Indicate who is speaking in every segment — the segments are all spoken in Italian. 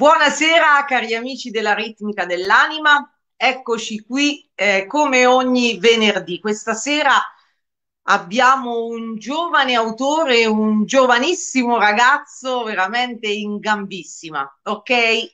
Speaker 1: Buonasera cari amici della ritmica dell'anima, eccoci qui eh, come ogni venerdì. Questa sera abbiamo un giovane autore, un giovanissimo ragazzo veramente in gambissima. Ok,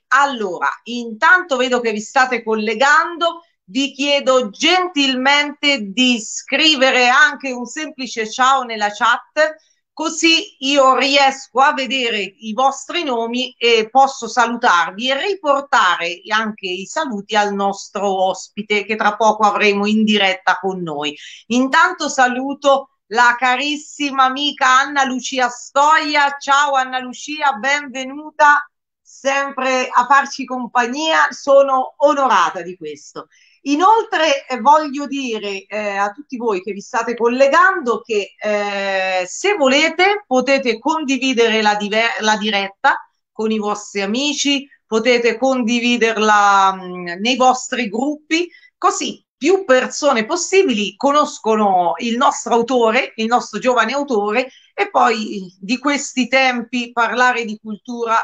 Speaker 1: allora intanto vedo che vi state collegando, vi chiedo gentilmente di scrivere anche un semplice ciao nella chat così io riesco a vedere i vostri nomi e posso salutarvi e riportare anche i saluti al nostro ospite che tra poco avremo in diretta con noi. Intanto saluto la carissima amica Anna Lucia Stoia. Ciao Anna Lucia, benvenuta sempre a farci compagnia, sono onorata di questo. Inoltre eh, voglio dire eh, a tutti voi che vi state collegando che eh, se volete potete condividere la, diver- la, diretta con i vostri amici, potete condividerla mh, mm, nei vostri gruppi, così più persone possibili conoscono il nostro autore, il nostro giovane autore e poi eh, di questi tempi parlare di cultura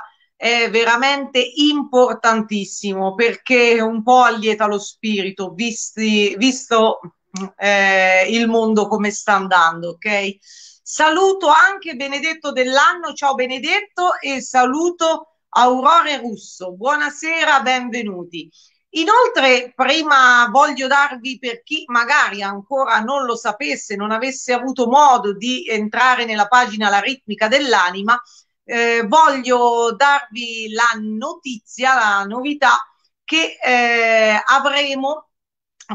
Speaker 1: è veramente importantissimo perché un po' allieta lo spirito, visti, visto eh, il mondo come sta andando, ok? Saluto anche Benedetto dell'anno, ciao Benedetto e saluto Aurore Russo. Buonasera, benvenuti. Inoltre, prima voglio darvi per chi magari ancora non lo sapesse, non avesse avuto modo di entrare nella pagina La ritmica dell'anima, eh, voglio darvi la notizia, la novità che eh, avremo,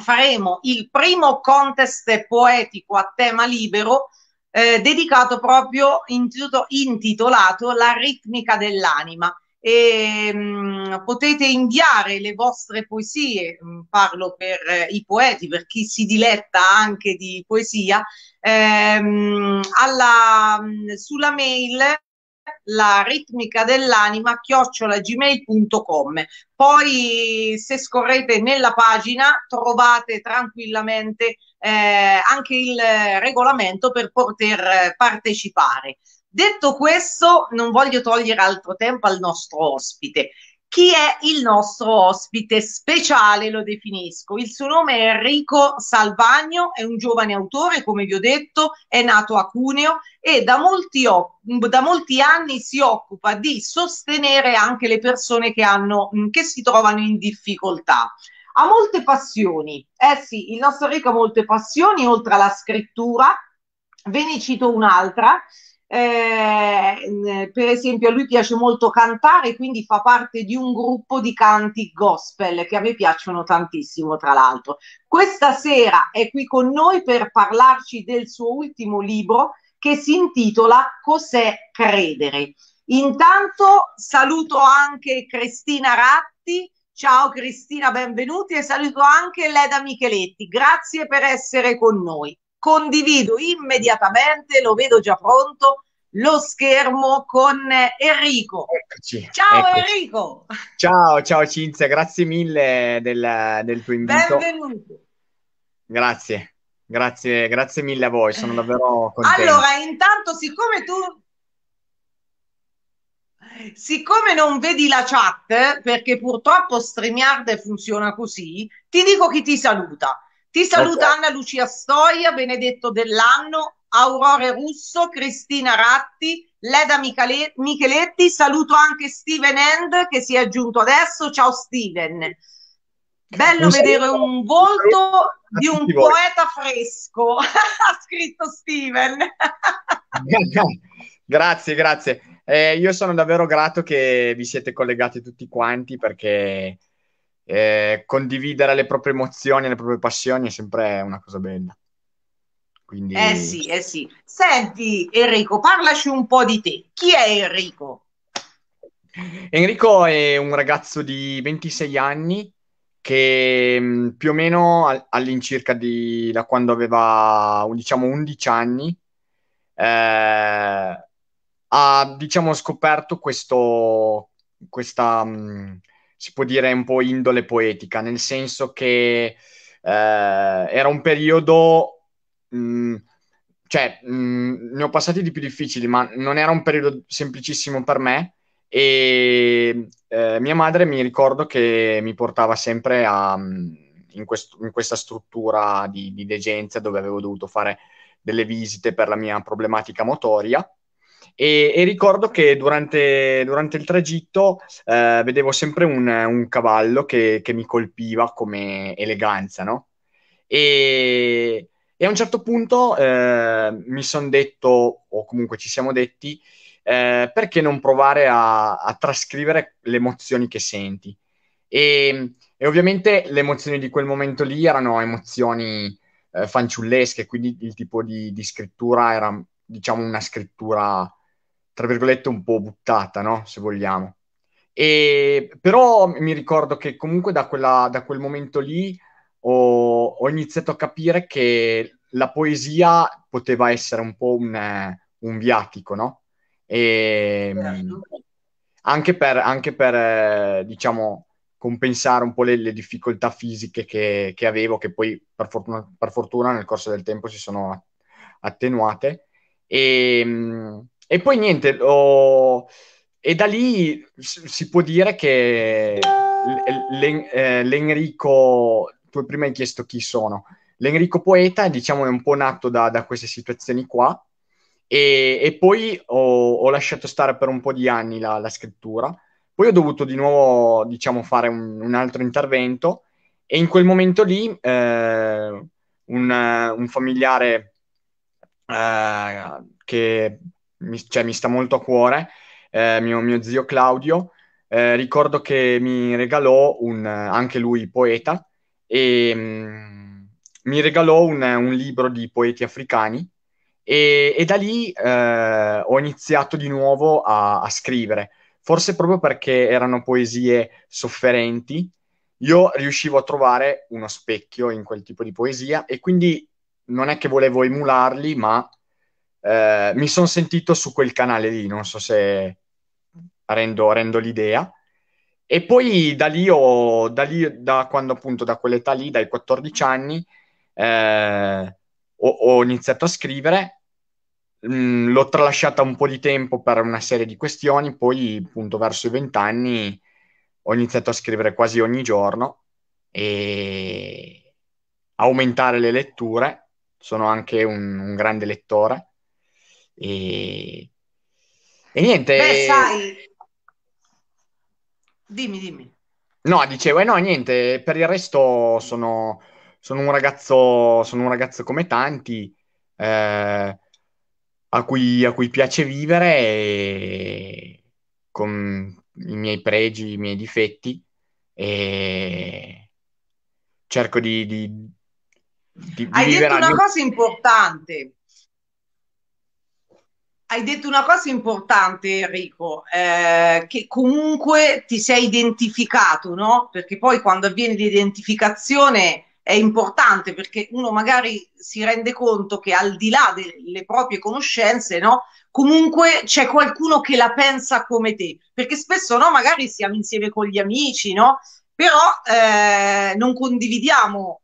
Speaker 1: faremo il primo contest poetico a tema libero eh, dedicato proprio intitolo, intitolato La ritmica dell'anima. E, mh, mm, potete inviare le vostre poesie, mh, mm, parlo per eh, i poeti, per chi si diletta anche di poesia, ehm, alla, mh, mm, sulla mail la ritmica dell'anima chiocciolagmail.com. Poi se scorrete nella pagina trovate tranquillamente eh, anche il regolamento per poter eh, partecipare. Detto questo, non voglio togliere altro tempo al nostro ospite chi è il nostro ospite speciale, lo definisco. Il suo nome è Enrico Salvagno, è un giovane autore, come vi ho detto, è nato a Cuneo e da molti, da molti anni si occupa di sostenere anche le persone che, hanno, che si trovano in difficoltà ha molte passioni. Eh sì, il nostro Enrico ha molte passioni, oltre alla scrittura. Ve ne cito un'altra, eh, per esempio, a lui piace molto cantare, quindi fa parte di un gruppo di canti gospel che a me piacciono tantissimo, tra l'altro. Questa sera è qui con noi per parlarci del suo ultimo libro che si intitola Cos'è credere? Intanto saluto anche Cristina Ratti. Ciao Cristina, benvenuti e saluto anche Leda Micheletti. Grazie per essere con noi condivido immediatamente, lo vedo già pronto, lo schermo con Enrico. Eccoci,
Speaker 2: ciao eccoci. Enrico! Ciao, ciao Cinzia, grazie mille del, del tuo invito.
Speaker 1: Benvenuto.
Speaker 2: Grazie. Grazie, grazie mille a voi, sono davvero contento. Allora,
Speaker 1: intanto, siccome tu siccome non vedi la chat, perché purtroppo StreamYard funziona così, ti dico chi ti saluta. Ti saluta okay. Anna Lucia Stoia, Benedetto Dell'Anno, Aurore Russo, Cristina Ratti, Leda Michale- Micheletti. Saluto anche Steven End che si è aggiunto adesso. Ciao Steven. Bello un vedere saluto. un volto un di un poeta fresco, ha scritto Steven.
Speaker 2: grazie, grazie. Eh, io sono davvero grato che vi siete collegati tutti quanti perché eh, condividere le proprie emozioni, le proprie passioni è sempre una cosa bella.
Speaker 1: Quindi... Eh sì, eh sì. Senti Enrico, parlaci un po' di te. Chi è Enrico?
Speaker 2: Enrico è un ragazzo di 26 anni che mm, più o meno all'incirca di, da quando aveva diciamo 11 anni eh, ha diciamo scoperto questo, questa, mh, mm, si può dire un po' indole poetica, nel senso che eh, era un periodo, mh, mm, cioè mh, mm, ne ho passati di più difficili, ma non era un periodo semplicissimo per me e eh, mia madre mi ricordo che mi portava sempre a, mm, in, quest- in, questa struttura di, di degenza dove avevo dovuto fare delle visite per la mia problematica motoria e, e ricordo che durante, durante il tragitto eh, vedevo sempre un, un cavallo che, che, mi colpiva come eleganza, no? E, e a un certo punto eh, mi sono detto, o comunque ci siamo detti, eh, perché non provare a, a, trascrivere le emozioni che senti? E, e, ovviamente le emozioni di quel momento lì erano emozioni eh, fanciullesche, quindi il tipo di, di scrittura era diciamo, una scrittura, tra virgolette, un po' buttata, no? Se vogliamo. E, però mi ricordo che comunque da, quella, da quel momento lì ho, ho, iniziato a capire che la poesia poteva essere un po' un, un viatico, no? E, certo. anche per, anche per diciamo, compensare un po' le, le difficoltà fisiche che, che, avevo, che poi per fortuna, per fortuna, nel corso del tempo si sono attenuate. Ehm, e, poi niente, oh, e da lì si può dire che l'en, eh, l'Enrico, tu prima hai chiesto chi sono, l'Enrico Poeta diciamo è un po' nato da, da queste situazioni qua e, e poi ho, ho, lasciato stare per un po' di anni la, la scrittura, poi ho dovuto di nuovo diciamo fare un, un altro intervento e in quel momento lì eh, un, un familiare eh, che mi, cioè, mi, sta molto a cuore, eh, mio, mio, zio Claudio. Eh, ricordo che mi regalò un, anche lui poeta e mh, mm, mi regalò un, un, libro di poeti africani e, e da lì eh, ho iniziato di nuovo a, a scrivere, forse proprio perché erano poesie sofferenti io riuscivo a trovare uno specchio in quel tipo di poesia e quindi non è che volevo emularli, ma eh, mi sono sentito su quel canale lì, non so se rendo, rendo l'idea. E poi da lì, ho, da lì, da quando appunto, da quell'età lì, dai 14 anni, eh, ho, ho, iniziato a scrivere, mh, mm, l'ho tralasciata un po' di tempo per una serie di questioni, poi appunto verso i 20 anni ho iniziato a scrivere quasi ogni giorno e aumentare le letture sono anche un, un grande lettore. E, e niente. Beh, eh, sai.
Speaker 1: Dimmi, dimmi.
Speaker 2: No, dicevo, e eh, no, niente, per il resto sono, sono, un, ragazzo, sono un ragazzo come tanti, eh, a, cui, a cui piace vivere e con i miei pregi, i miei difetti e cerco di, di, ti, Hai detto una cosa
Speaker 1: importante. Hai detto una cosa importante, Enrico, eh, che comunque ti sei identificato, no? Perché poi quando avviene l'identificazione è importante perché uno magari si rende conto che al di là delle proprie conoscenze, no? Comunque c'è qualcuno che la pensa come te, perché spesso no, magari siamo insieme con gli amici, no? Però eh, non condividiamo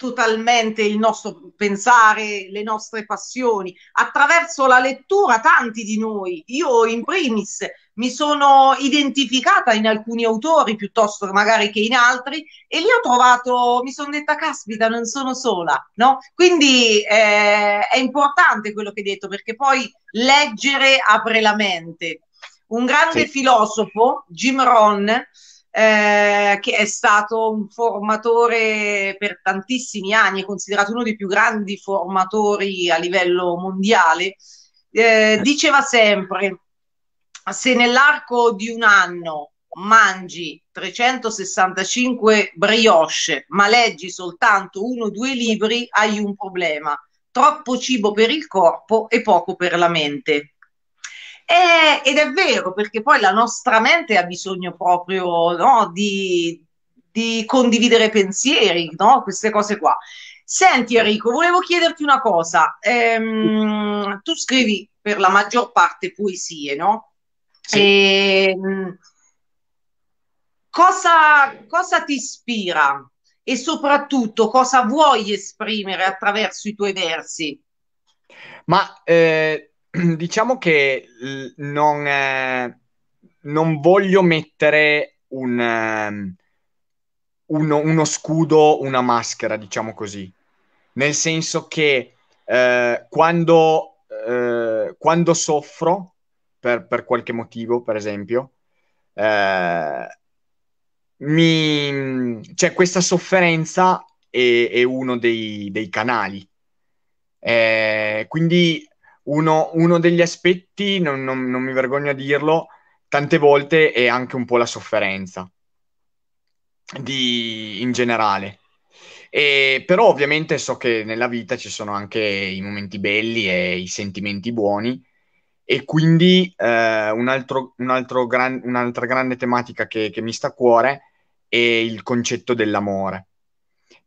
Speaker 1: totalmente il nostro pensare, le nostre passioni. Attraverso la lettura tanti di noi, io in primis, mi sono identificata in alcuni autori piuttosto che magari che in altri e lì ho trovato, mi sono detta caspita, non sono sola, no? Quindi eh, è importante quello che hai detto perché poi leggere apre la mente. Un grande sì. filosofo, Jim Ron, eh, che è stato un formatore per tantissimi anni, è considerato uno dei più grandi formatori a livello mondiale, eh, diceva sempre, se nell'arco di un anno mangi 365 brioche, ma leggi soltanto uno o due libri, hai un problema. Troppo cibo per il corpo e poco per la mente. E, eh, ed è vero, perché poi la nostra mente ha bisogno proprio no, di, di, condividere pensieri, no? queste cose qua. Senti Enrico, volevo chiederti una cosa. Ehm, tu scrivi per la maggior parte poesie, no? Sì. E, ehm, cosa, cosa ti ispira e soprattutto cosa vuoi esprimere attraverso i tuoi versi?
Speaker 2: Ma eh, diciamo che non, eh, non voglio mettere un, um, uno, uno, scudo, una maschera, diciamo così. Nel senso che eh, quando, eh, quando, soffro per, per, qualche motivo, per esempio, eh, mi, cioè questa sofferenza è, è uno dei, dei canali. Eh, quindi uno, uno degli aspetti, non, non, non mi vergogno a dirlo, tante volte è anche un po' la sofferenza di, in generale. E, però ovviamente so che nella vita ci sono anche i momenti belli e i sentimenti buoni e quindi eh, un altro, un altro gran, un'altra grande tematica che, che, mi sta a cuore è il concetto dell'amore,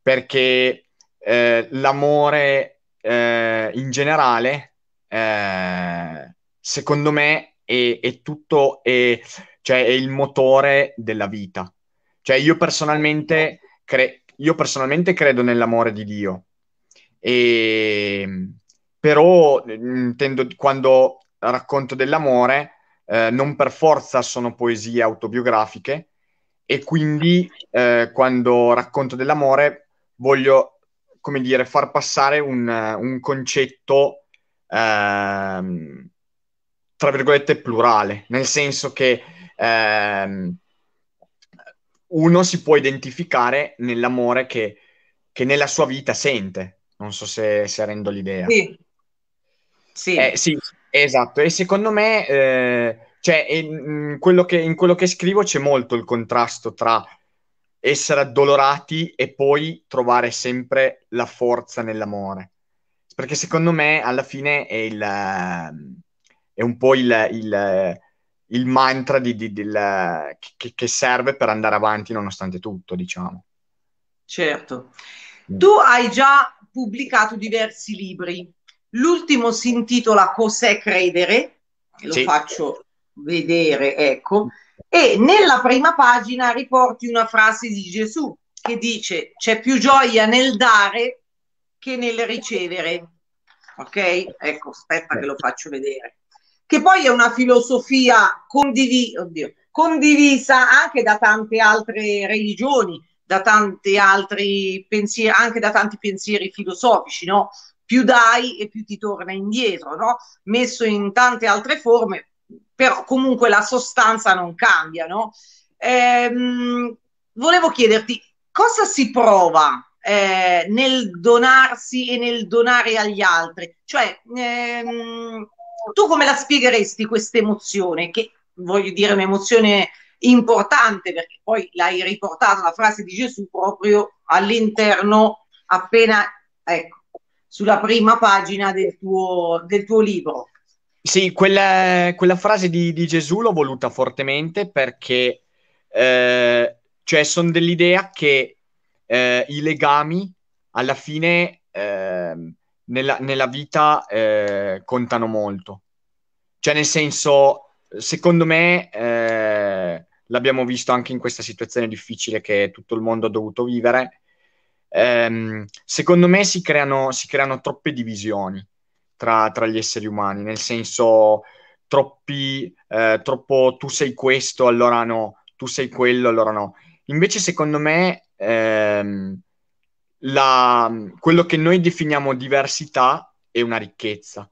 Speaker 2: perché eh, l'amore eh, in generale eh, secondo me è, è tutto, è, cioè, è il motore della vita. Cioè io personalmente, cre- io personalmente credo nell'amore di Dio, e, ehm, però intendo mm, quando racconto dell'amore, eh, non per forza sono poesie autobiografiche e quindi eh, quando racconto dell'amore voglio, come dire, far passare un, un concetto ehm, tra virgolette, plurale, nel senso che ehm, uno si può identificare nell'amore che, che, nella sua vita sente. Non so se, se rendo l'idea. Sì. Sì. Eh, sì. esatto. E secondo me, eh, cioè, in mm, quello, che, in quello che scrivo c'è molto il contrasto tra essere addolorati e poi trovare sempre la forza nell'amore perché secondo me alla fine è, il, è un po' il, il, il mantra di, di, di, che, che, serve per andare avanti nonostante tutto, diciamo.
Speaker 1: Certo. Mm. Tu hai già pubblicato diversi libri. L'ultimo si intitola Cos'è credere? Lo sì. faccio vedere, ecco. E nella prima pagina riporti una frase di Gesù che dice c'è più gioia nel dare che nel ricevere. Ok? Ecco, aspetta che lo certo. faccio vedere. Che poi è una filosofia condivi- oddio, condivisa anche da tante altre religioni, da tanti altri pensieri, anche da tanti pensieri filosofici, no? Più dai e più ti torna indietro, no? Messo in tante altre forme, però comunque la sostanza non cambia, no? Ehm, volevo chiederti cosa si prova eh, nel donarsi e nel donare agli altri. Cioè, ehm, tu come la spiegheresti questa emozione? Che voglio dire, un'emozione importante perché poi l'hai riportata la frase di Gesù proprio all'interno, appena ecco, sulla prima pagina del tuo, del tuo libro.
Speaker 2: Sì, quella, quella frase di, di, Gesù l'ho voluta fortemente perché eh, cioè sono dell'idea che eh, i legami alla fine eh, nella, nella, vita eh, contano molto. Cioè, nel senso, secondo me, eh, l'abbiamo visto anche in questa situazione difficile che tutto il mondo ha dovuto vivere. Ehm, secondo me si creano, si creano troppe divisioni tra, tra, gli esseri umani, nel senso troppi, eh, troppo tu sei questo, allora no, tu sei quello, allora no. Invece, secondo me, ehm, la, quello che noi definiamo diversità è una ricchezza.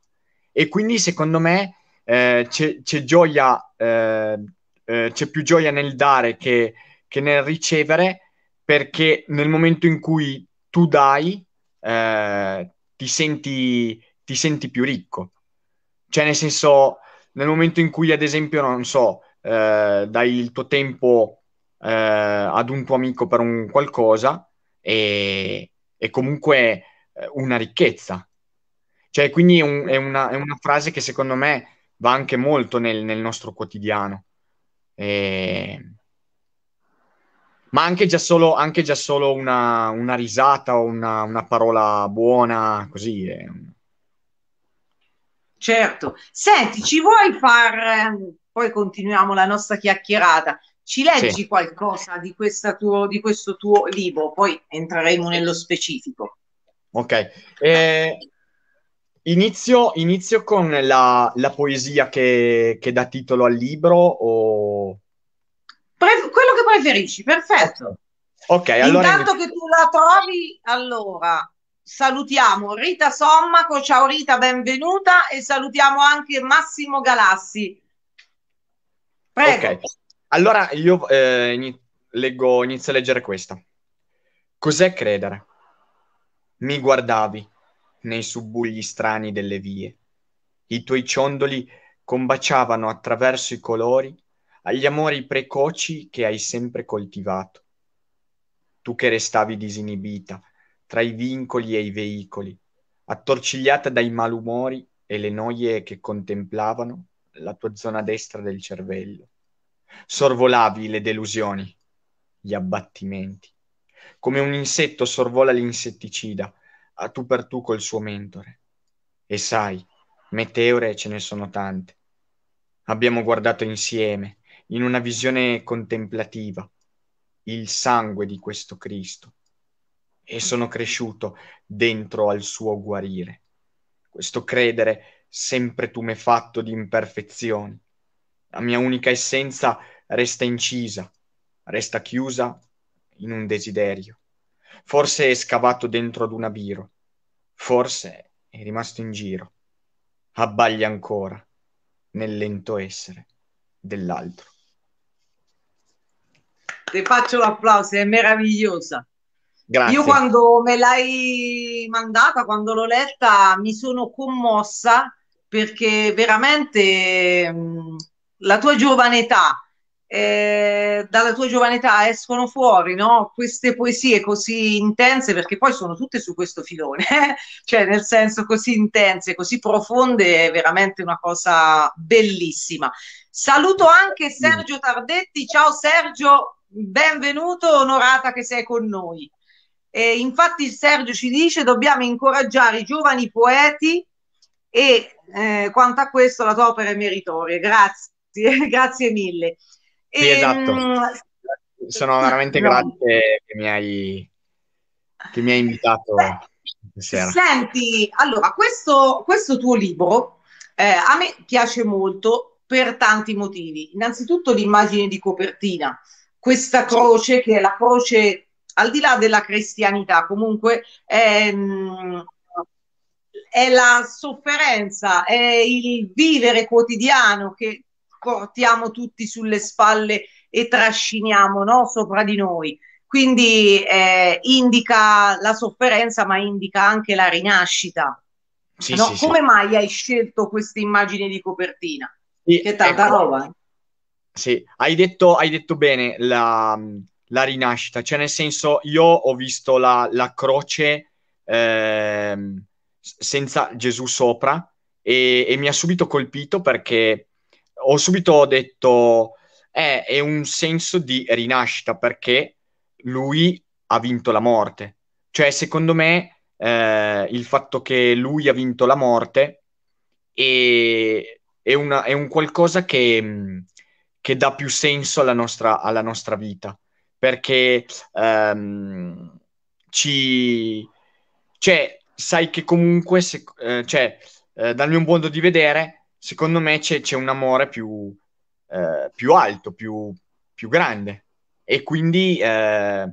Speaker 2: E quindi secondo me eh, c'è, c'è, gioia, eh, eh, c'è più gioia nel dare che, che, nel ricevere, perché nel momento in cui tu dai, eh, ti senti, ti senti più ricco. Cioè, nel senso, nel momento in cui, ad esempio, non so, eh, dai il tuo tempo eh, ad un tuo amico per un qualcosa e, è comunque eh, una ricchezza. Cioè, quindi un, è, una, è, una, frase che secondo me va anche molto nel, nel nostro quotidiano. E... Ma anche già solo, anche già solo una, una, risata o una, una parola buona, così. È...
Speaker 1: Certo. Senti, ci vuoi far... Eh, poi continuiamo la nostra chiacchierata.
Speaker 2: Ci leggi sì.
Speaker 1: qualcosa di, tuo, di, questo tuo libro, poi entreremo nello specifico.
Speaker 2: Ok, eh, inizio, inizio, con la, la poesia che, che, dà titolo al libro o...
Speaker 1: Pre- quello che preferisci, perfetto.
Speaker 2: Ok, allora... Intanto
Speaker 1: che tu la trovi, allora salutiamo Rita Sommaco, ciao Rita, benvenuta e salutiamo anche Massimo Galassi.
Speaker 2: Prego. Okay. Allora io eh, in- leggo, inizio a leggere questa. Cos'è credere? Mi guardavi nei subbugli strani delle vie. I tuoi ciondoli combaciavano attraverso i colori agli amori precoci che hai sempre coltivato. Tu che restavi disinibita tra i vincoli e i veicoli, attorcigliata dai malumori e le noie che contemplavano la tua zona destra del cervello Sorvolavi le delusioni, gli abbattimenti, come un insetto sorvola l'insetticida, a tu per tu col suo mentore. E sai, meteore ce ne sono tante. Abbiamo guardato insieme, in una visione contemplativa, il sangue di questo Cristo e sono cresciuto dentro al suo guarire. Questo credere sempre tumefatto di imperfezioni, la mia unica essenza resta incisa, resta chiusa in un desiderio. Forse è scavato dentro ad un abiro, forse è rimasto in giro, abbaglia ancora nel lento essere dell'altro.
Speaker 1: Ti faccio l'applauso, è meravigliosa. Grazie. Io quando me l'hai mandata, quando l'ho letta, mi sono commossa perché veramente mh, mm, la tua giovane età, eh, dalla tua giovane età escono fuori no? queste poesie così intense, perché poi sono tutte su questo filone, eh? cioè nel senso così intense, così profonde, è veramente una cosa bellissima. Saluto anche mm. Sergio Tardetti, ciao Sergio, benvenuto, onorata che sei con noi. Eh, infatti Sergio ci dice dobbiamo incoraggiare i giovani poeti e eh, quanto a questo la tua opera è meritoria. Grazie tutti, grazie mille. Sì, e, esatto. Ehm,
Speaker 2: sono veramente no. grazie che mi hai, che mi hai invitato. Beh,
Speaker 1: senti, allora, questo, questo tuo libro eh, a me piace molto per tanti motivi. Innanzitutto l'immagine di copertina, questa croce che è la croce al di là della cristianità, comunque è, mm, è la sofferenza, è il vivere quotidiano che portiamo tutti sulle spalle e trasciniamo no? sopra di noi. Quindi eh, indica la sofferenza, ma indica anche la rinascita. Sì, no? sì, Come sì. mai hai scelto questa immagine di copertina?
Speaker 2: che tanta ecco, roba! Eh. Sì, hai detto, hai detto bene la, la, rinascita, cioè nel senso io ho visto la, la croce eh, senza Gesù sopra e, e mi ha subito colpito perché ho subito detto eh, è un senso di rinascita perché lui ha vinto la morte. Cioè, secondo me, eh, il fatto che lui ha vinto la morte è, è, una, è un qualcosa che, che, dà più senso alla nostra, alla nostra vita, perché ehm, ci... Cioè, sai che comunque, se, eh, cioè, eh, dal mio modo di vedere, secondo me c'è, c'è un amore più, eh, più alto, più, più, grande. E quindi, eh,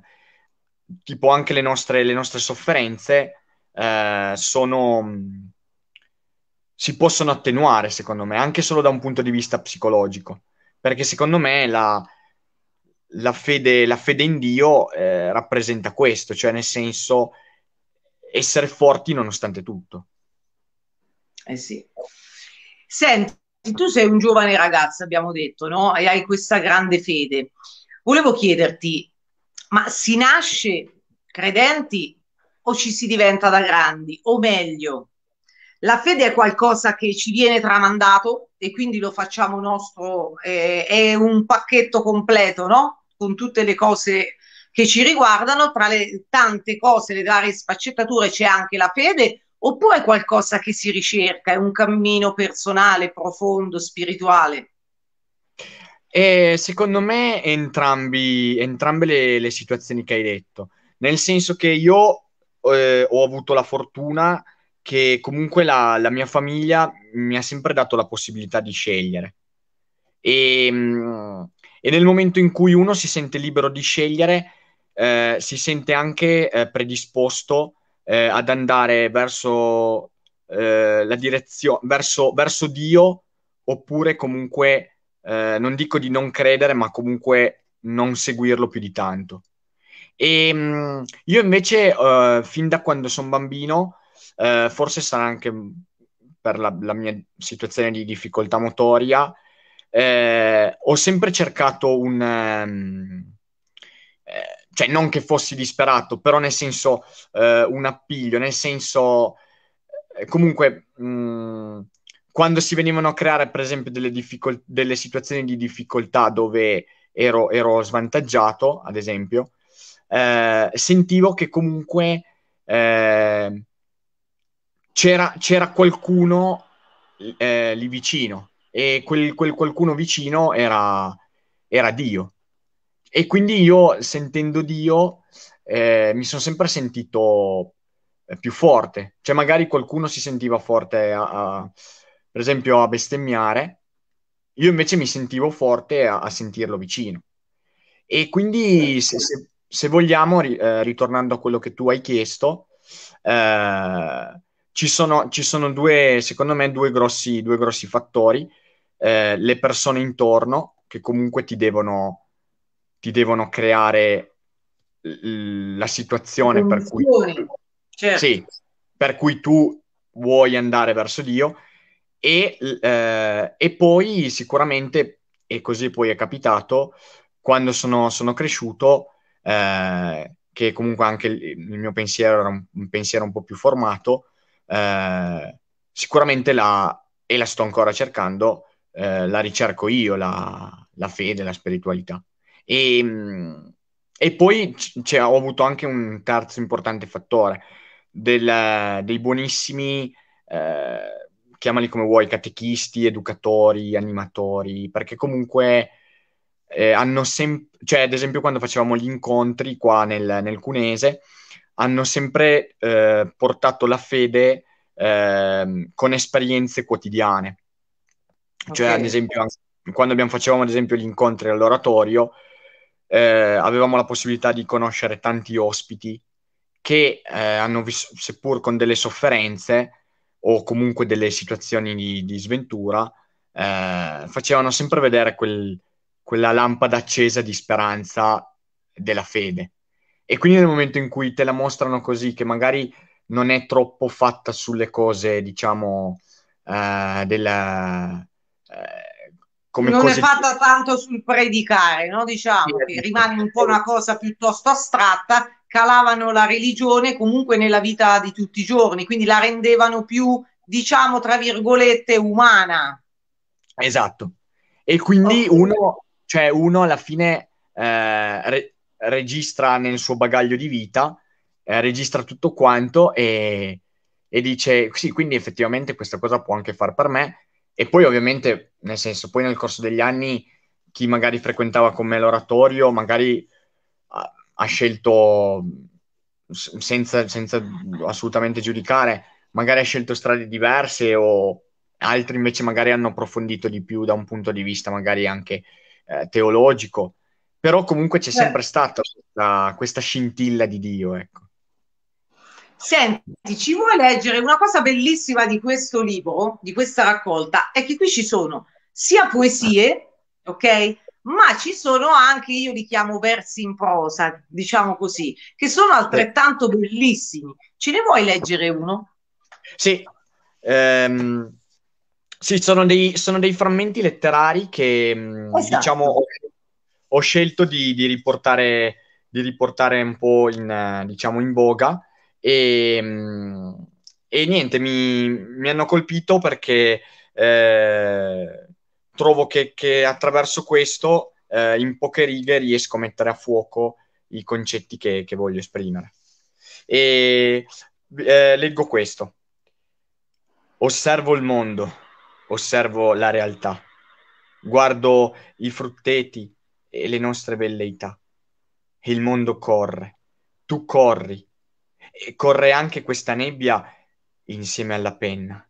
Speaker 2: tipo, anche le nostre, le nostre sofferenze eh, sono, si possono attenuare, secondo me, anche solo da un punto di vista psicologico. Perché secondo me la, la, fede, la fede, in Dio eh, rappresenta questo, cioè nel senso essere forti nonostante tutto. Eh sì,
Speaker 1: Senti, tu sei un giovane ragazzo, abbiamo detto, no? E hai questa grande fede. Volevo chiederti, ma si nasce credenti o ci si diventa da grandi? O meglio, la fede è qualcosa che ci viene tramandato e quindi lo facciamo nostro, eh, è un pacchetto completo, no? Con tutte le cose che ci riguardano, tra le tante cose, le varie sfaccettature c'è anche la fede oppure è qualcosa che si ricerca, è un cammino personale, profondo, spirituale?
Speaker 2: E secondo me entrambi, entrambe le, le, situazioni che hai detto, nel senso che io eh, ho avuto la fortuna che comunque la, la, mia famiglia mi ha sempre dato la possibilità di scegliere. E, ehm, e nel momento in cui uno si sente libero di scegliere, eh, si sente anche eh, predisposto eh, ad andare verso eh, la direzione, verso, verso, Dio, oppure comunque, eh, non dico di non credere, ma comunque non seguirlo più di tanto. E ehm, mh, io invece, eh, fin da quando sono bambino, eh, forse sarà anche per la, la, mia situazione di difficoltà motoria, eh, ho sempre cercato un... Um, eh, cioè non che fossi disperato, però nel senso eh, un appiglio, nel senso eh, comunque mh, mm, quando si venivano a creare per esempio delle, difficol- delle situazioni di difficoltà dove ero, ero svantaggiato, ad esempio, eh, sentivo che comunque eh, c'era, c'era, qualcuno eh, lì vicino e quel, quel qualcuno vicino era, era Dio e quindi io sentendo Dio eh, mi sono sempre sentito eh, più forte, cioè magari qualcuno si sentiva forte a, a, per esempio a bestemmiare, io invece mi sentivo forte a, a sentirlo vicino. E quindi eh, se, se, se vogliamo, ri, eh, ritornando a quello che tu hai chiesto, eh, ci, sono, ci sono, due, secondo me, due grossi, due grossi fattori, eh, le persone intorno che comunque ti devono ti devono creare la situazione per cui, certo. sì, per cui tu vuoi andare verso Dio e, eh, e, poi sicuramente, e così poi è capitato, quando sono, sono cresciuto, eh, che comunque anche il, il mio pensiero era un, un, pensiero un po' più formato, eh, sicuramente la, e la sto ancora cercando, eh, la ricerco io, la, la fede, la spiritualità. E, ehm, e poi cioè, ho avuto anche un terzo importante fattore del, dei buonissimi, eh, chiamali come vuoi, catechisti, educatori, animatori, perché comunque eh, hanno sempre, cioè ad esempio quando facevamo gli incontri qua nel, nel Cunese, hanno sempre eh, portato la fede ehm, con esperienze quotidiane. Cioè okay. ad esempio quando abbiamo, facevamo ad esempio gli incontri all'oratorio, eh, avevamo la possibilità di conoscere tanti ospiti che eh, hanno visto, seppur con delle sofferenze o comunque delle situazioni di, di sventura, eh, facevano sempre vedere quel, quella lampada accesa di speranza della fede. E quindi nel momento in cui te la mostrano così, che magari non è troppo fatta sulle cose, diciamo, eh, della, eh, come non cose... è fatta
Speaker 1: tanto sul predicare, no? diciamo che rimane un po' una cosa piuttosto astratta, calavano la religione comunque nella vita di tutti i giorni, quindi la rendevano più, diciamo, tra virgolette, umana.
Speaker 2: Esatto. E quindi okay. uno, cioè uno alla fine eh, re- registra nel suo bagaglio di vita, eh, registra tutto quanto e, e dice, sì, quindi effettivamente questa cosa può anche far per me, e poi ovviamente, nel senso, poi nel corso degli anni chi magari frequentava con me l'oratorio, magari ha, ha scelto, senza, senza assolutamente giudicare, magari ha scelto strade diverse o altri invece magari hanno approfondito di più da un punto di vista magari anche eh, teologico, però comunque c'è sempre stata questa, questa scintilla di Dio, ecco.
Speaker 1: Senti, ci vuoi leggere una cosa bellissima di questo libro, di questa raccolta, è che qui ci sono sia poesie, ok? Ma ci sono anche, io li chiamo versi in prosa, diciamo così, che sono altrettanto bellissimi.
Speaker 2: Ce ne vuoi leggere uno? Sì, ehm, sì sono, dei, sono, dei, frammenti letterari che mm, esatto. diciamo, ho, ho, scelto di, di, riportare, di, riportare, un po' in, diciamo, in voga e, mm, e niente, mi, mi, hanno colpito perché eh, trovo che, che, attraverso questo, eh, in poche righe, riesco a mettere a fuoco i concetti che, che voglio esprimere. E eh, leggo questo. Osservo il mondo, osservo la realtà, guardo i frutteti e le nostre velleità. Il mondo corre, tu corri, e corre anche questa nebbia insieme alla penna.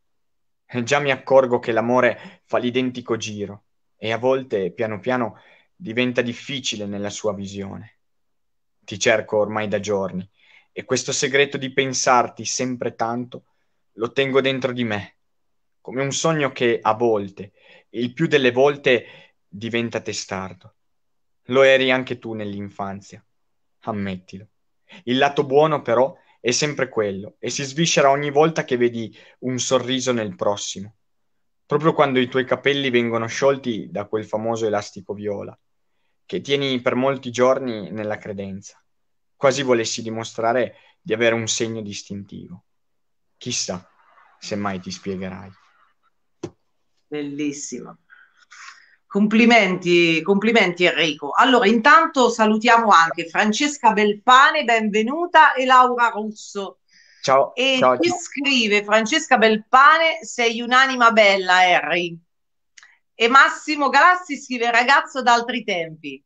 Speaker 2: Eh, già mi accorgo che l'amore fa l'identico giro e a volte, piano piano, diventa difficile nella sua visione. Ti cerco ormai da giorni e questo segreto di pensarti sempre tanto lo tengo dentro di me, come un sogno che a volte, il più delle volte, diventa testardo. Lo eri anche tu nell'infanzia, ammettilo. Il lato buono però è è sempre quello e si sviscera ogni volta che vedi un sorriso nel prossimo, proprio quando i tuoi capelli vengono sciolti da quel famoso elastico viola, che tieni per molti giorni nella credenza, quasi volessi dimostrare di avere un segno distintivo. Chissà se mai ti spiegherai.
Speaker 1: Bellissimo. Complimenti, complimenti Enrico. Allora, intanto salutiamo anche Francesca Belpane, benvenuta, e Laura Russo. Ciao. E ciao, ciao. scrive Francesca Belpane, sei un'anima bella, Harry. E Massimo Galassi scrive ragazzo d'altri tempi.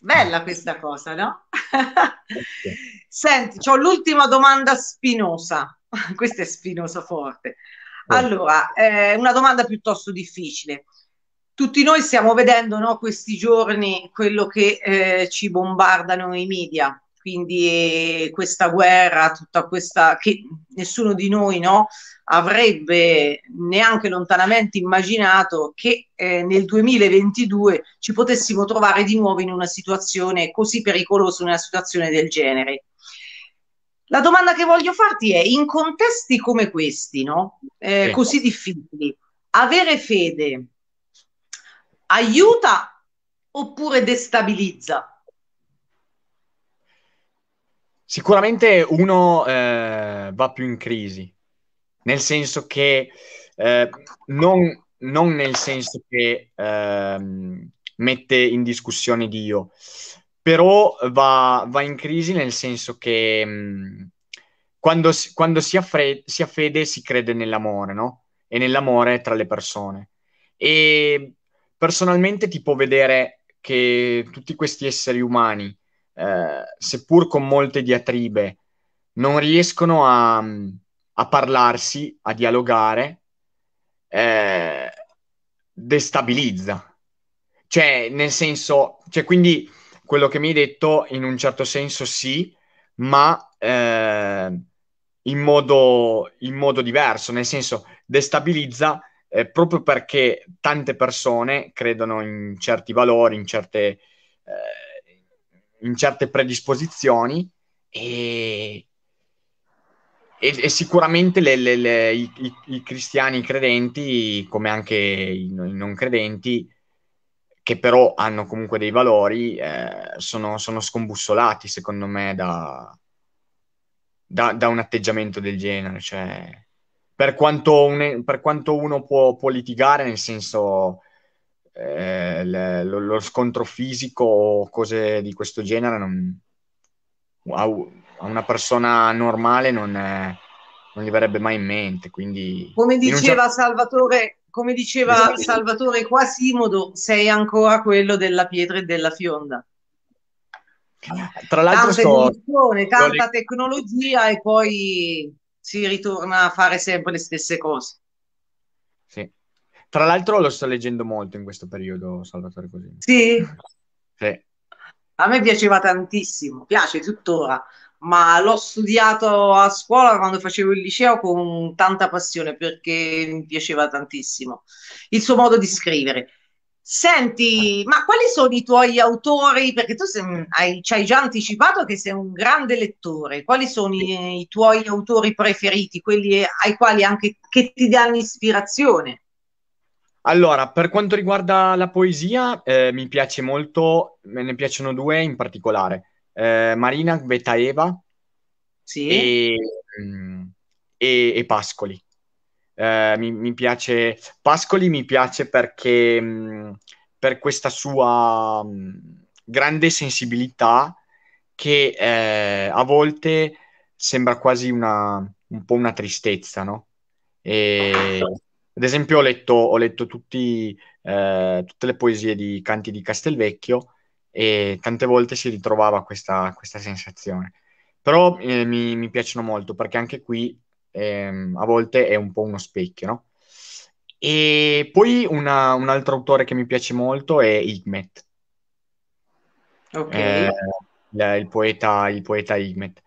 Speaker 1: Bella questa cosa, no? Senti, ho l'ultima domanda spinosa. questa è spinosa forte. Allora, eh, una domanda piuttosto difficile tutti noi stiamo vedendo no, questi giorni quello che eh, ci bombardano i media, quindi eh, questa guerra, tutta questa che nessuno di noi no, avrebbe neanche lontanamente immaginato che eh, nel 2022 ci potessimo trovare di nuovo in una situazione così pericolosa, in una situazione del genere. La domanda che voglio farti è, in contesti come questi, no? Eh, così difficili, avere fede aiuta oppure destabilizza?
Speaker 2: Sicuramente uno eh, va più in crisi, nel senso che eh, non, non, nel senso che eh, mette in discussione Dio, però va, va, in crisi nel senso che mh, mm, quando, si, quando si, affre- si ha fede si crede nell'amore, no? E nell'amore tra le persone. E personalmente tipo vedere che tutti questi esseri umani, eh, seppur con molte diatribe, non riescono a, a parlarsi, a dialogare, eh, destabilizza. Cioè, nel senso, cioè, quindi quello che mi hai detto in un certo senso sì, ma eh, in, modo, in modo diverso, nel senso destabilizza eh, proprio perché tante persone credono in certi valori, in certe, eh, in certe predisposizioni e, e, e sicuramente le, le, le, i, i, i, cristiani credenti, come anche i, i, non credenti, che però hanno comunque dei valori, eh, sono, sono, scombussolati secondo me da, da, da un atteggiamento del genere. Cioè per quanto, un, per quanto uno può, può, litigare, nel senso eh, le, lo, lo, scontro fisico o cose di questo genere, non, wow, a una persona normale non, è, non, gli verrebbe mai in mente. Quindi, come diceva
Speaker 1: certo... Salvatore, come diceva esatto. Salvatore Quasimodo, sei ancora quello della pietra e della fionda.
Speaker 2: Tra l'altro, tanta sto... tanta
Speaker 1: tecnologia e poi si ritorna a fare sempre le stesse cose.
Speaker 2: Sì. Tra l'altro lo sto leggendo molto in questo periodo, Salvatore Così. Sì. sì.
Speaker 1: A me piaceva tantissimo, piace tuttora, ma l'ho studiato a scuola quando facevo il liceo con tanta passione perché mi piaceva tantissimo il suo modo di scrivere Senti, ma quali sono i tuoi autori? Perché tu sei, hai, ci hai già anticipato che sei un grande lettore. Quali sono i, i tuoi autori preferiti, quelli ai quali anche che ti danno ispirazione?
Speaker 2: Allora, per quanto riguarda la poesia, eh, mi piace molto, me ne piacciono due in particolare. Eh, Marina Betaeva sì. e, mm, e, e Pascoli eh, mi, mi, piace Pascoli, mi piace perché mh, mm, per questa sua mh, mm, grande sensibilità che eh, a volte sembra quasi una, un po' una tristezza, no? E, ad esempio ho letto, ho letto tutti, eh, tutte le poesie di Canti di Castelvecchio e tante volte si ritrovava questa, questa sensazione. Però eh, mi, mi, piacciono molto perché anche qui ehm, a volte è un po' uno specchio, no? E poi una, un altro autore che mi piace molto è Hikmet. Okay. Eh, il, il, poeta, il poeta Hikmet.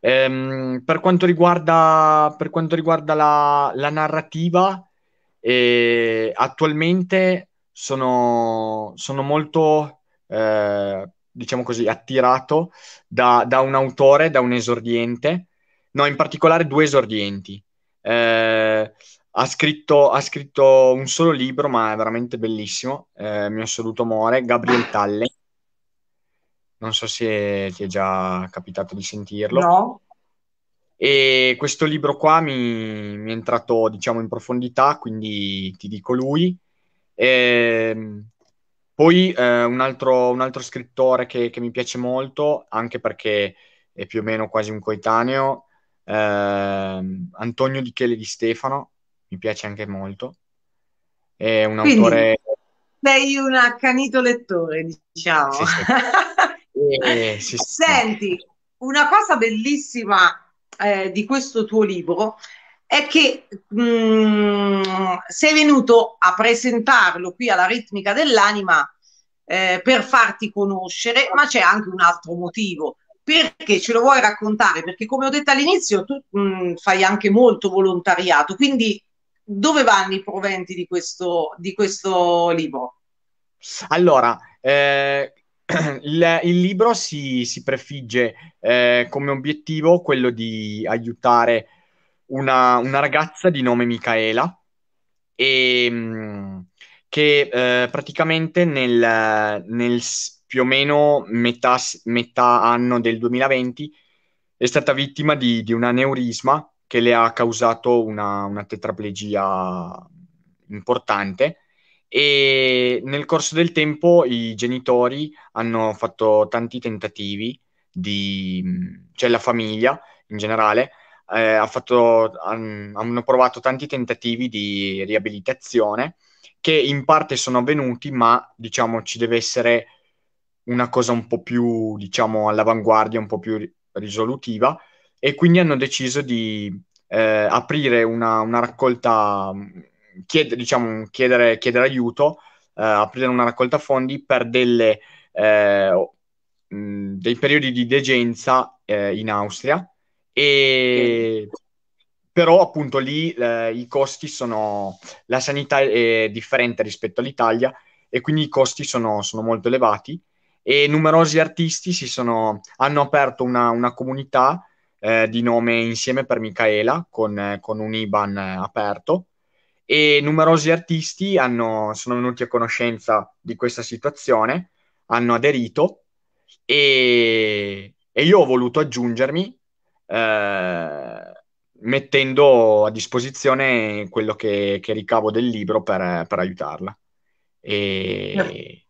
Speaker 2: Ehm, per, quanto riguarda, per quanto riguarda la, la narrativa, eh, attualmente sono, sono molto, eh, diciamo così, attirato da, da un autore, da un esordiente, no, in particolare due esordienti. Eh, ha, scritto, ha, scritto, un solo libro, ma è veramente bellissimo, eh, mio assoluto amore, Gabriel Talle. Non so se ti è già capitato di sentirlo. No. E questo libro qua mi, mi è entrato, diciamo, in profondità, quindi ti dico lui. Eh, poi eh, un, altro, un, altro, scrittore che, che, mi piace molto, anche perché è più o meno quasi un coetaneo, Ehm, Antonio Di Chele di Stefano, mi piace anche molto. È un Quindi, autore...
Speaker 1: Sei un accanito lettore, diciamo. Sì, sì. eh, sì, Senti, una cosa bellissima eh, di questo tuo libro è che mh, mm, sei venuto a presentarlo qui alla Ritmica dell'Anima eh, per farti conoscere, ma c'è anche un altro motivo perché ce lo vuoi raccontare? Perché come ho detto all'inizio, tu mh, fai anche molto volontariato, quindi dove vanno i proventi di questo, di questo libro?
Speaker 2: Allora, eh, il, il, libro si, si prefigge eh, come obiettivo quello di aiutare una, una ragazza di nome Michaela e, mh, che eh, praticamente nel, nel più o meno metà, metà anno del 2020, è stata vittima di, di un aneurisma che le ha causato una, una tetraplegia importante e nel corso del tempo i genitori hanno fatto tanti tentativi di, cioè la famiglia in generale, eh, ha fatto, han, hanno provato tanti tentativi di riabilitazione che in parte sono avvenuti, ma diciamo ci deve essere una cosa un po' più, diciamo, all'avanguardia, un po' più risolutiva, e quindi hanno deciso di eh, aprire una, una raccolta, mm, chied- diciamo, chiedere, chiedere aiuto, eh, aprire una raccolta fondi per delle, eh, mm, dei periodi di degenza eh, in Austria, e... però appunto lì eh, i costi sono, la sanità è differente rispetto all'Italia e quindi i costi sono, sono molto elevati e numerosi artisti sono, hanno aperto una, una comunità eh, di nome Insieme per Micaela con, con un IBAN eh, aperto e numerosi artisti hanno, sono venuti a conoscenza di questa situazione, hanno aderito e, e io ho voluto aggiungermi eh, mettendo a disposizione quello che, che ricavo del libro per, per aiutarla. E, certo.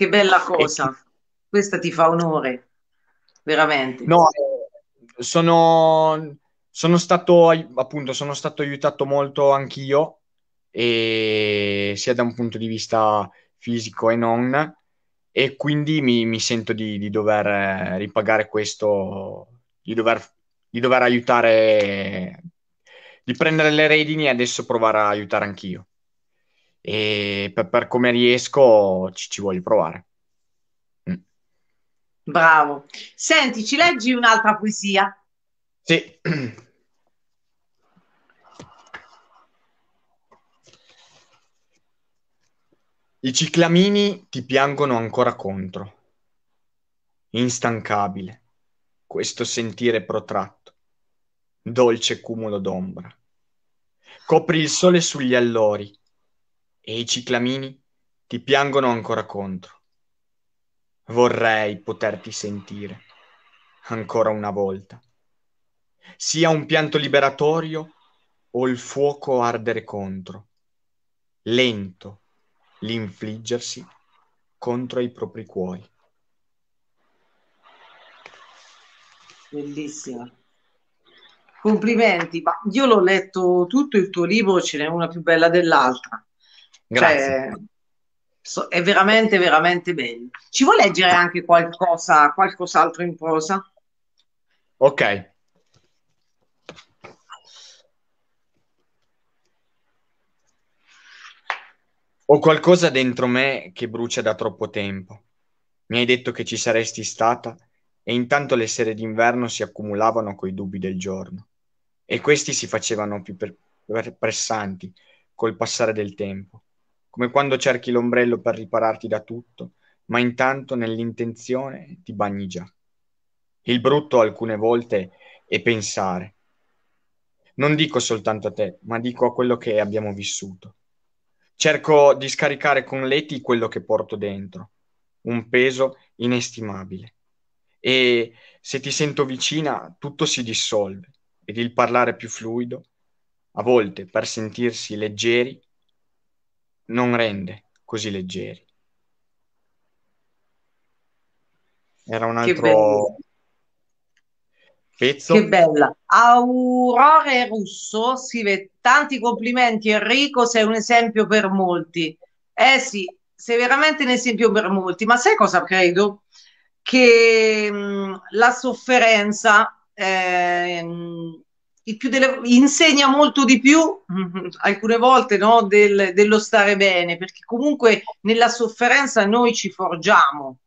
Speaker 1: Che bella cosa. E... Questa ti fa onore, veramente. No,
Speaker 2: eh, sono, sono stato appunto, sono stato aiutato molto anch'io, e, sia da un punto di vista fisico e non, e quindi mi, mi sento di, di, dover eh, ripagare questo, di dover, di dover aiutare, di prendere le redini e adesso provare a aiutare anch'io e per, per come riesco ci, ci voglio provare. Mm.
Speaker 1: Bravo. Senti, ci leggi un'altra poesia?
Speaker 2: Sì. I ciclamini ti piangono ancora contro. Instancabile questo sentire protratto, dolce cumulo d'ombra. Copri il sole sugli allori, e i ciclamini ti piangono ancora contro. Vorrei poterti sentire ancora una volta. Sia un pianto liberatorio o il fuoco ardere contro. Lento l'infliggersi contro i propri cuori.
Speaker 1: Bellissima. Complimenti, ma io l'ho letto tutto il tuo libro, ce n'è una più bella dell'altra. Grazie. Cioè, è veramente, veramente bello. Ci vuoi leggere anche qualcosa, qualcos'altro in prosa?
Speaker 2: Ok. Ho qualcosa dentro me che brucia da troppo tempo. Mi hai detto che ci saresti stata e intanto le sere d'inverno si accumulavano coi dubbi del giorno e questi si facevano più per- per- pressanti col passare del tempo come quando cerchi l'ombrello per ripararti da tutto, ma intanto nell'intenzione ti bagni già. Il brutto alcune volte è pensare. Non dico soltanto a te, ma dico a quello che abbiamo vissuto. Cerco di scaricare con Leti quello che porto dentro, un peso inestimabile. E se ti sento vicina, tutto si dissolve ed il parlare più fluido, a volte per sentirsi leggeri, non rende così leggeri. Era un altro pezzo. Che
Speaker 1: bella. Aurore Russo scrive tanti complimenti Enrico, sei un esempio per molti. Eh sì, sei veramente un esempio per molti, ma sai cosa credo? Che mh, mm, la sofferenza eh, delle, insegna molto di più alcune volte no, del, dello stare bene, perché comunque nella sofferenza noi ci forgiamo.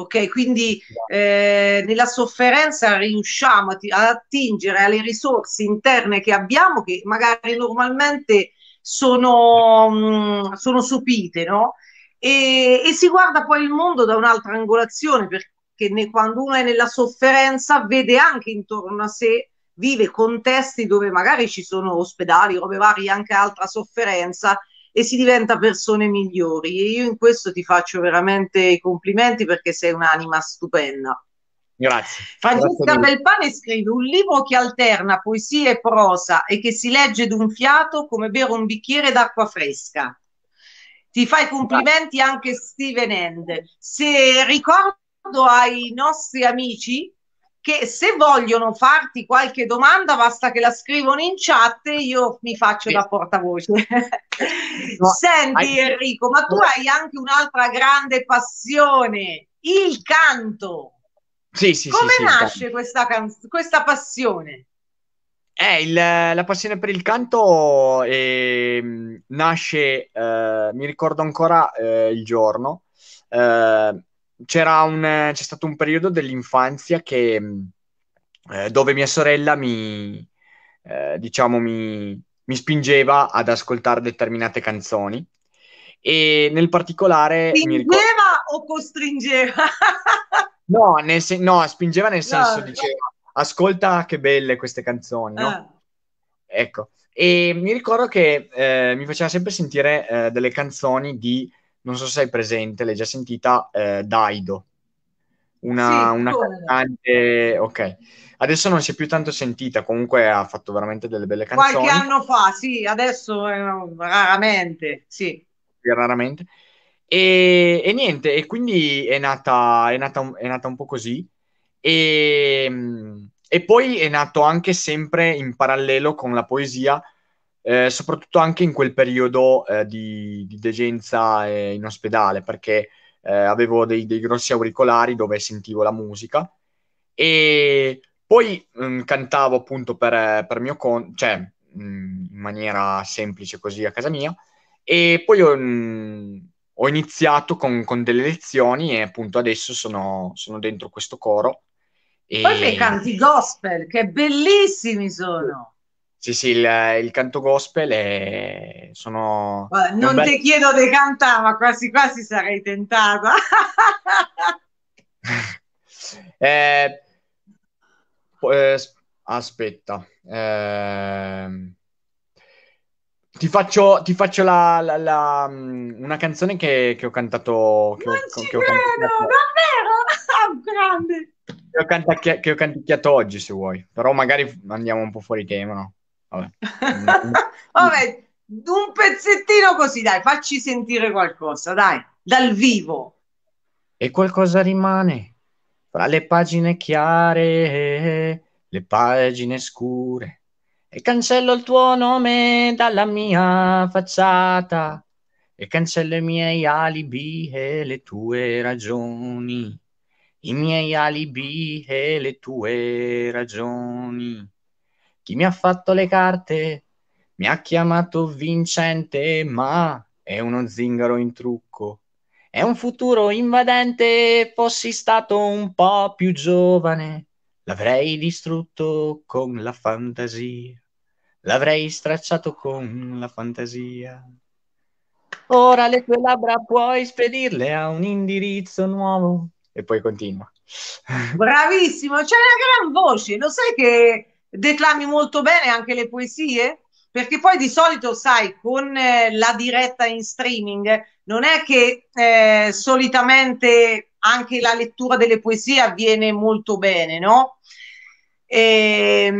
Speaker 1: Ok, quindi eh, nella sofferenza riusciamo ad attingere alle risorse interne che abbiamo, che magari normalmente sono, mm, sono sopite, no? E, e si guarda poi il mondo da un'altra angolazione, perché ne, quando uno è nella sofferenza vede anche intorno a sé vive contesti dove magari ci sono ospedali, robe varie, anche altra sofferenza e si diventa persone migliori. E io in questo ti faccio veramente i complimenti perché sei un'anima stupenda.
Speaker 2: Grazie. Francesca Grazie
Speaker 1: Belpane scrive un libro che alterna poesia e prosa e che si legge d'un fiato come bere un bicchiere d'acqua fresca. Ti fai complimenti anche Steven End. Se ricordo ai nostri amici che se vogliono farti qualche domanda basta che la scrivono in chat e io mi faccio sì. da portavoce. No, Senti hai... Enrico, ma tu hai anche un'altra grande passione, il canto.
Speaker 2: Sì, sì, Come sì, nasce
Speaker 1: questa, canz- questa passione?
Speaker 2: Eh, il, la passione per il canto eh, nasce, eh, mi ricordo ancora eh, il giorno, eh, c'era un, c'è stato un periodo dell'infanzia che, mm, eh, dove mia sorella mi, eh, diciamo, mi, mi, spingeva ad ascoltare determinate canzoni e nel particolare... Spingeva ricor-
Speaker 1: o costringeva?
Speaker 2: no, nel sen- no, spingeva nel senso, no, diceva, no. ascolta che belle queste canzoni, no? Ah. Ecco, e mi ricordo che eh, mi faceva sempre sentire eh, delle canzoni di non so se hai presente, l'hai già sentita, eh, Daido. Una, sì, una cantante, ok. Adesso non si è più tanto sentita, comunque ha fatto veramente delle belle canzoni. Qualche anno
Speaker 1: fa, sì, adesso eh, raramente,
Speaker 2: sì. Raramente. E, e, niente, e quindi è nata, è nata, è nata un po' così. E, e poi è nato anche sempre in parallelo con la poesia eh, soprattutto anche in quel periodo eh, di, di, degenza eh, in ospedale, perché eh, avevo dei, dei, grossi auricolari dove sentivo la musica e poi mh, mm, cantavo appunto per, eh, per mio conto, cioè mh, mm, in maniera semplice così a casa mia e poi ho, mh, mm, ho iniziato con, con, delle lezioni e appunto adesso sono, sono dentro questo coro. E... Poi che canti
Speaker 1: gospel, che bellissimi sono!
Speaker 2: Sì, sì, il, il canto gospel è... sono... Guarda, non bel... ti chiedo
Speaker 1: di cantare, ma quasi quasi sarei tentata.
Speaker 2: eh, eh, aspetta. Eh, ti faccio, ti faccio la, la, la, mm, una canzone che, che, ho cantato... Che non ho, ci che credo, ho cantato. davvero?
Speaker 1: Ah, grande!
Speaker 2: Che ho, cantato, che ho canticchiato oggi, se vuoi. Però magari andiamo un po' fuori tema, no? Vabbè.
Speaker 1: Vabbè, un pezzettino così, dai, facci sentire qualcosa, dai, dal vivo.
Speaker 2: E qualcosa rimane fra le pagine chiare, le pagine scure. E cancello il tuo nome dalla mia facciata e cancello i miei alibi e le tue ragioni. I miei alibi e le tue ragioni. Chi mi ha fatto le carte mi ha chiamato vincente, ma è uno zingaro in trucco. È un futuro invadente, fossi stato un po' più giovane, l'avrei distrutto con la fantasia, l'avrei stracciato con la fantasia.
Speaker 1: Ora le tue labbra puoi spedirle
Speaker 2: a un indirizzo nuovo. E poi continua.
Speaker 1: Bravissimo, c'è una gran voce, lo sai che declami molto bene anche le poesie? Perché poi di solito, sai, con eh, la diretta in streaming non è che eh, solitamente anche la lettura delle poesie avviene molto bene, no? E, ehm,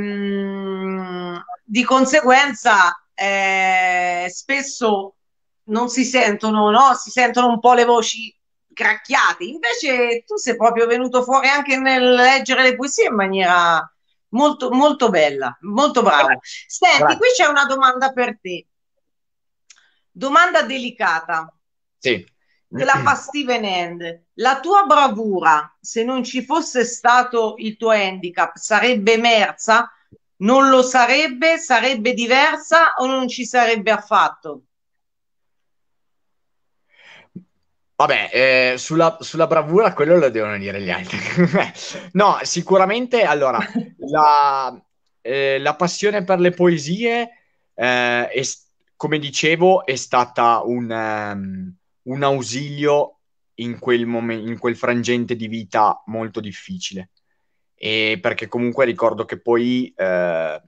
Speaker 1: mh, di conseguenza, eh, spesso non si sentono, no? Si sentono un po' le voci cracchiate. Invece tu sei proprio venuto fuori anche nel leggere le poesie in maniera molto, molto bella, molto brava. Senti, Grazie. qui c'è una domanda per te. Domanda delicata. Sì. la fa Steven End. La tua bravura, se non ci fosse stato il tuo handicap, sarebbe emersa? Non lo sarebbe? Sarebbe diversa o non ci sarebbe affatto?
Speaker 2: Vabbè, eh, sulla, sulla, bravura quello lo devono dire gli altri. no, sicuramente, allora, la, eh, la, passione per le poesie, eh, è, come dicevo, è stata un, um, un ausilio in quel, momen- in quel frangente di vita molto difficile. E perché comunque ricordo che poi eh,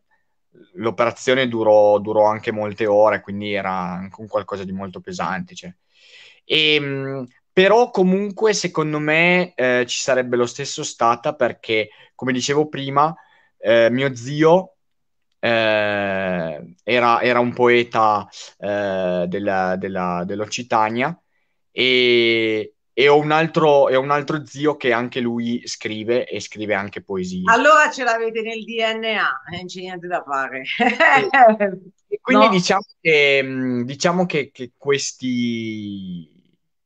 Speaker 2: l'operazione durò, durò, anche molte ore, quindi era anche un qualcosa di molto pesante. Cioè. E, ehm, però comunque secondo me eh, ci sarebbe lo stesso stata perché, come dicevo prima, eh, mio zio eh, era, era, un poeta eh, della, della, dell'Occitania e, e ho, altro, ho un altro, zio che anche lui scrive e scrive anche poesie.
Speaker 1: Allora ce l'avete nel DNA, eh, non c'è niente da fare. e, quindi no.
Speaker 2: diciamo, che, mm, diciamo che, che, questi...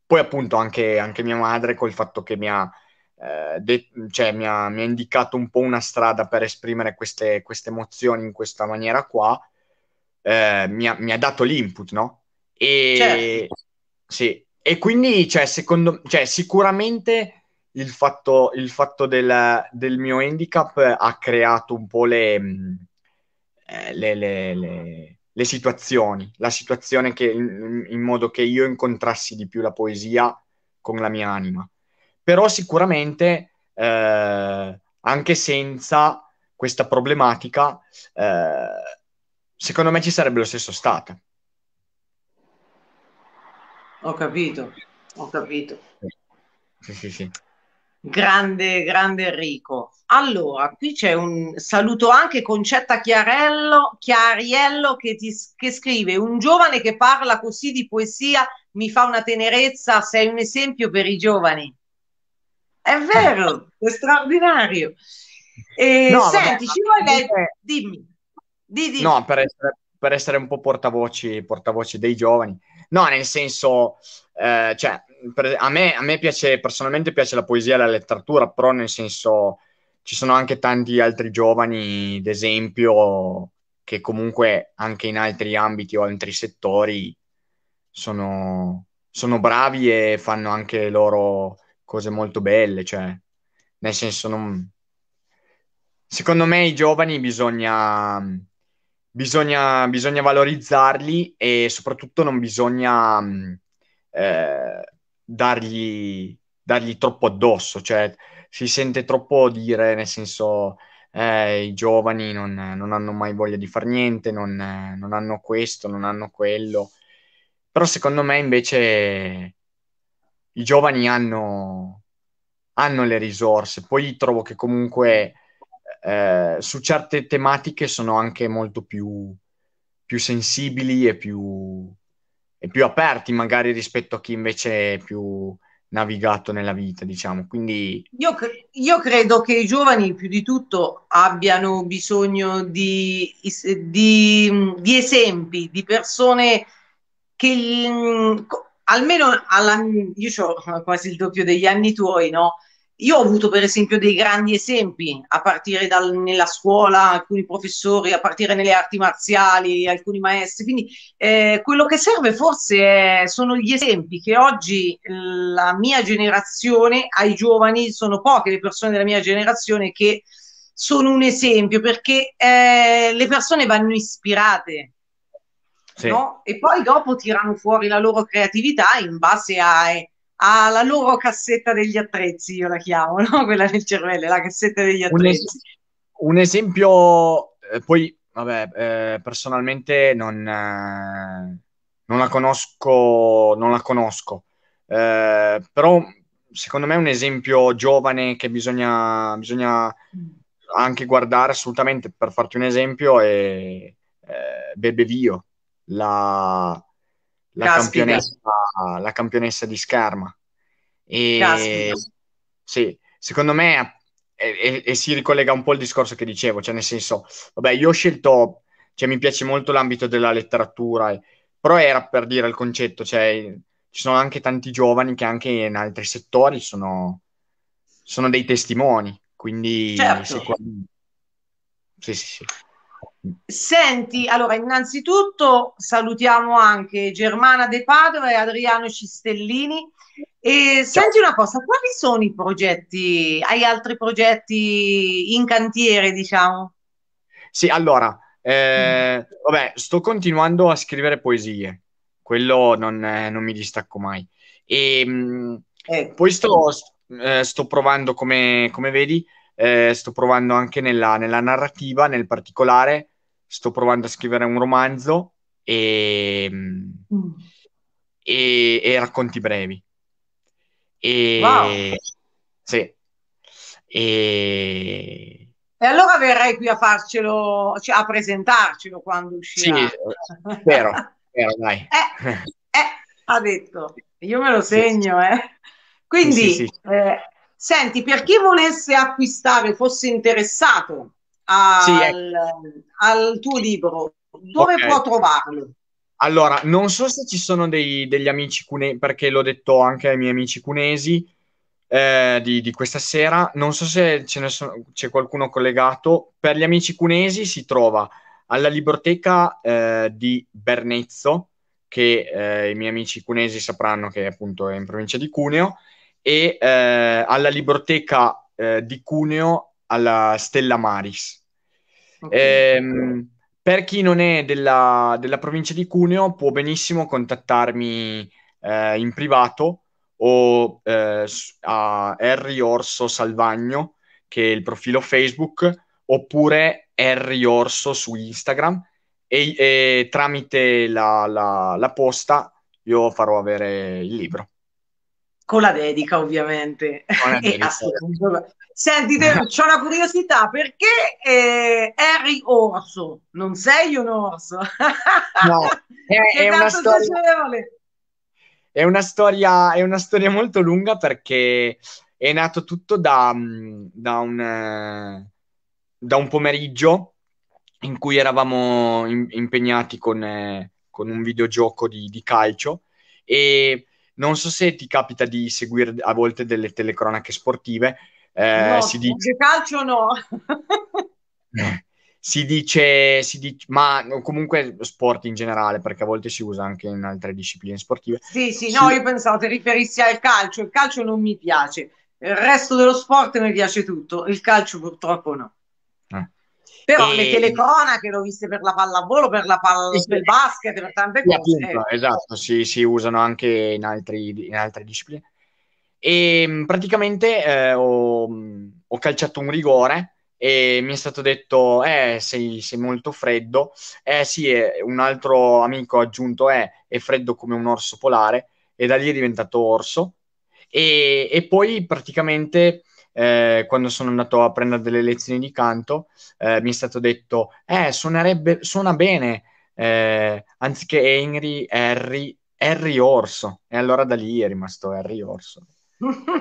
Speaker 2: Poi appunto anche, anche, mia madre col fatto che mi ha, eh, de... cioè, mi, ha, mi ha, indicato un po' una strada per esprimere queste, queste emozioni in questa maniera qua, eh, mi, ha, mi, ha, dato l'input, no? E... Certo. Sì, e quindi, cioè, secondo, cioè, sicuramente il fatto, il fatto del, del, mio handicap ha creato un po' le, mm, eh, le, le, le, le situazioni, la situazione che, in, in, modo che io incontrassi di più la poesia con la mia anima. Però sicuramente, eh, anche senza questa problematica, eh, secondo me ci sarebbe lo stesso stato
Speaker 1: ho capito, ho capito. Sì, sì, sì. Grande, grande Enrico. Allora, qui c'è un saluto anche Concetta Chiarello, Chiariello che, ti, che scrive un giovane che parla così di poesia mi fa una tenerezza, sei un esempio per i giovani. È vero,
Speaker 2: è straordinario. E no, senti, vabbè,
Speaker 1: ci vuoi leggere? Dimmi.
Speaker 2: Di, dimmi. No, per essere, per essere, un po' portavoci, portavoci dei giovani. No, nel senso, eh, cioè, per, a, me, a me piace, personalmente piace la poesia e la letteratura, però nel senso ci sono anche tanti altri giovani, ad esempio, che comunque anche in altri ambiti o altri settori sono, sono bravi e fanno anche loro cose molto belle, cioè, nel senso, non... secondo me i giovani bisogna bisogna, bisogna valorizzarli e soprattutto non bisogna mm, eh, dargli, dargli troppo addosso, cioè si sente troppo dire, nel senso... Eh, i giovani non, non, hanno mai voglia di fare niente, non, non, hanno questo, non hanno quello. Però secondo me invece i giovani hanno, hanno le risorse. Poi trovo che comunque eh, su certe tematiche sono anche molto più, più sensibili e più, e più, aperti magari rispetto a chi invece è più navigato nella vita, diciamo. Quindi...
Speaker 1: Io, cre- io credo che i giovani più di tutto abbiano bisogno di, di, di esempi, di persone che mm, almeno alla, io ho quasi il doppio degli anni tuoi, no? io ho avuto per esempio dei grandi esempi, a partire dalla scuola, alcuni professori, a partire nelle arti marziali, alcuni maestri, quindi eh, quello che serve forse è, sono gli esempi che oggi la mia generazione, ai giovani sono poche le persone della mia generazione che sono un esempio perché eh, le persone vanno ispirate. Sì. No? E poi dopo tirano fuori la loro creatività in base a, eh, alla loro cassetta degli attrezzi, io la chiamo, no? quella del cervello, la cassetta degli attrezzi.
Speaker 2: Un, es- un esempio, eh, poi vabbè, eh, personalmente non, eh, non, la conosco, non la conosco eh, però secondo me è un esempio giovane che bisogna, bisogna mm. anche guardare assolutamente, per farti un esempio, è eh, Bebevio, la, la campionessa, la campionessa, di Scarma. E, Caspita. sì, secondo me, e, e, e, si ricollega un po' al discorso che dicevo, cioè nel senso, vabbè, io ho scelto, cioè mi piace molto l'ambito della letteratura, però era per dire il concetto, cioè ci sono anche tanti giovani che anche in altri settori sono, sono dei testimoni, quindi... Certo. Sì, sì, sì.
Speaker 1: Senti, allora innanzitutto salutiamo anche Germana De Padova e Adriano Cistellini. E senti una cosa, quali sono i progetti? Hai altri progetti in cantiere, diciamo?
Speaker 2: Sì, allora, eh, mm. vabbè, sto continuando a scrivere poesie, quello non, eh, non mi distacco mai. E ehm, eh. Ecco. poi sto, eh, sto, provando, come, come vedi, eh, sto provando anche nella, nella narrativa, nel particolare, sto provando a scrivere un romanzo e, mm. e, e racconti brevi. E, wow. Sì. E...
Speaker 1: E allora verrei qui a farcelo, cioè a presentarcelo quando uscirà. Sì,
Speaker 2: spero, spero dai. Eh,
Speaker 1: eh, ha detto, io me lo segno, eh. Quindi, sì, sì, eh, sì. senti, per chi volesse acquistare, fosse interessato al, sì, ecco. al tuo libro, dove okay. può trovarlo?
Speaker 2: Allora, non so se ci sono dei, degli amici cunesi, perché l'ho detto anche ai miei amici cunesi eh, di, di, questa sera, non so se ce ne sono, c'è qualcuno collegato. Per gli amici cunesi si trova alla biblioteca eh, di Bernezzo, che eh, i miei amici cunesi sapranno che appunto è in provincia di Cuneo, e eh, alla Libroteca eh, di Cuneo alla Stella Maris. Okay. Ehm, per chi non è della, della, provincia di Cuneo può benissimo contattarmi eh, in privato o eh, a Harry Orso Salvagno, che è il profilo Facebook, oppure Harry Orso su Instagram e, e tramite la, la, la posta io farò avere il libro
Speaker 1: con la dedica
Speaker 2: ovviamente. Dedica.
Speaker 1: Senti, ho una curiosità, perché eh, Harry Orso? Non sei un orso? No, è, è una storia...
Speaker 2: È una, storia, è una storia molto lunga perché è nato tutto da, mm, da, un, eh, da un pomeriggio in cui eravamo in, impegnati con, eh, con, un videogioco di, di calcio e non so se ti capita di seguire a volte delle telecronache sportive. Eh, no, si dice
Speaker 1: calcio no.
Speaker 2: si, dice, si dice, ma comunque sport in generale, perché a volte si usa anche in altre discipline sportive.
Speaker 1: Sì, sì, si... no, io pensavo ti riferissi al calcio. Il calcio non mi piace. Il resto dello sport mi piace tutto, il calcio purtroppo no. Però e... le telecronache l'ho viste per la pallavolo, per, la pall- sì. per il basket, per tante cose. Appunto,
Speaker 2: esatto, si, si, usano anche in, altri, in altre discipline. E ehm, praticamente eh, ho, mm, ho calciato un rigore e mi è stato detto eh sei, sei molto freddo eh sì un altro amico ha aggiunto eh è freddo come un orso polare e da lì è diventato orso e, e poi praticamente eh, quando sono andato a prendere delle lezioni di canto, eh, mi è stato detto, eh, suonerebbe, suona bene, eh, anziché Henry, Harry, Harry Orso. E allora da lì è rimasto Harry Orso.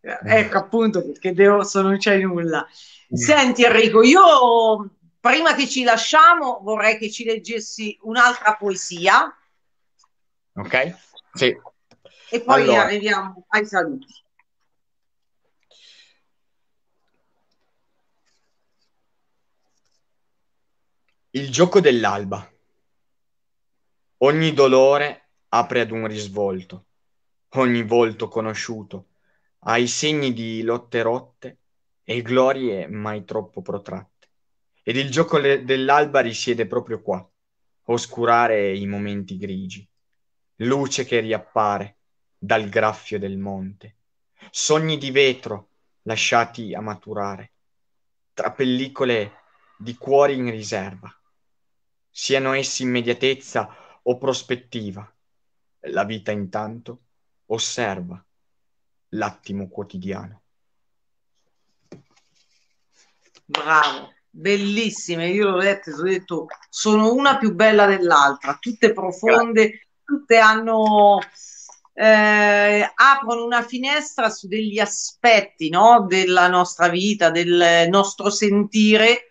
Speaker 2: ecco appunto
Speaker 1: perché De Orso non c'è nulla. Mm. Senti Enrico, io prima che ci lasciamo vorrei che ci leggessi un'altra poesia.
Speaker 2: Ok? Sì.
Speaker 1: E poi allora. arriviamo ai saluti.
Speaker 2: Il gioco dell'alba. Ogni dolore apre ad un risvolto, ogni volto conosciuto, ha i segni di lotte rotte e glorie mai troppo protratte. Ed il gioco le- dell'alba risiede proprio qua, oscurare i momenti grigi, luce che riappare dal graffio del monte, sogni di vetro lasciati a maturare, tra pellicole di cuori in riserva, siano essi immediatezza o prospettiva. La vita intanto osserva l'attimo quotidiano.
Speaker 1: Bravo, bellissime, io l'ho letta ho detto sono una più bella dell'altra, tutte profonde, tutte hanno eh, aprono una finestra su degli aspetti no? della nostra vita, del nostro sentire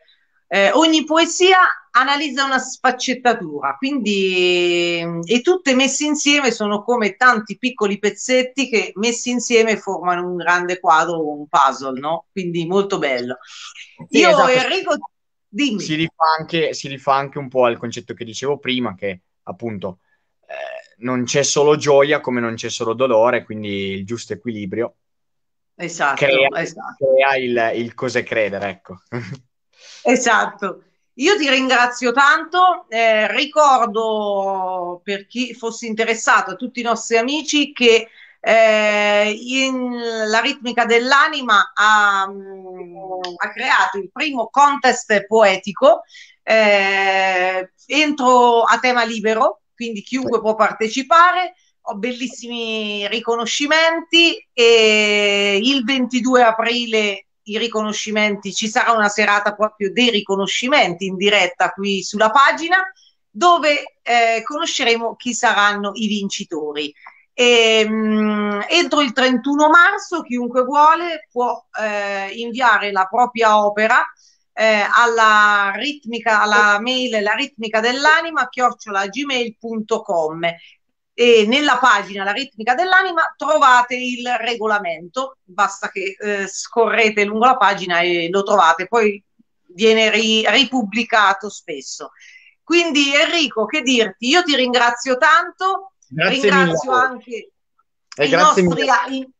Speaker 1: eh, ogni poesia analizza una sfaccettatura, quindi mm, e tutte messe insieme sono come tanti piccoli pezzetti che messi insieme formano un grande quadro, un puzzle, no? Quindi molto bello. Sì, Io esatto. Enrico,
Speaker 2: dimmi. Si rifà, anche, anche un po' al concetto che dicevo prima, che appunto eh, non c'è solo gioia come non c'è solo dolore, quindi il giusto equilibrio.
Speaker 1: Esatto, crea, esatto.
Speaker 2: crea il, il cos'è credere, ecco.
Speaker 1: Esatto. Io ti ringrazio tanto, eh, ricordo per chi fosse interessato, a tutti i nostri amici, che eh, in, la ritmica dell'anima ha, mm, ha, creato il primo contest poetico eh, entro a tema libero, quindi chiunque può partecipare. Ho bellissimi riconoscimenti e il 22 aprile i riconoscimenti, ci sarà una serata proprio dei riconoscimenti in diretta qui sulla pagina dove eh, conosceremo chi saranno i vincitori. E, ehm, mh, entro il 31 marzo chiunque vuole può eh, inviare la propria opera eh, alla ritmica, alla mail la ritmica dell'anima chiocciola gmail.com e nella pagina La ritmica dell'anima trovate il regolamento, basta che eh, scorrete lungo la pagina e lo trovate, poi viene ri- ripubblicato spesso. Quindi Enrico, che dirti? Io ti ringrazio tanto, grazie ringrazio mille. anche eh, i nostri, i,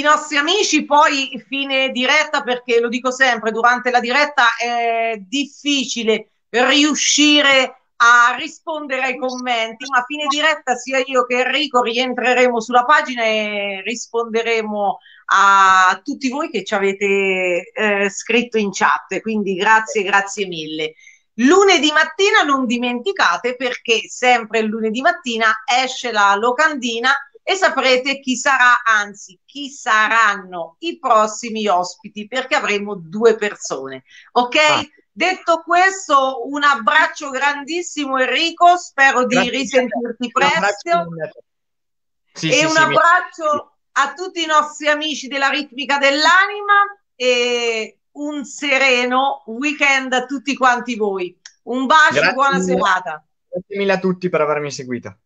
Speaker 1: i nostri, amici, poi fine diretta perché lo dico sempre, durante la diretta è difficile riuscire a a rispondere ai commenti, ma a fine diretta sia io che Enrico rientreremo sulla pagina e risponderemo a tutti voi che ci avete eh, scritto in chat, quindi grazie, grazie mille. Lunedì mattina non dimenticate perché sempre lunedì mattina esce la locandina e saprete chi sarà, anzi chi saranno i prossimi ospiti perché avremo due persone, ok? Ah. Detto questo, un abbraccio grandissimo Enrico, spero di Grazie. risentirti presto. Sì, e sì, un sì, abbraccio a tutti i nostri amici della ritmica dell'anima e un sereno weekend a tutti quanti voi. Un bacio, e buona serata.
Speaker 2: Grazie mille a tutti per avermi seguito.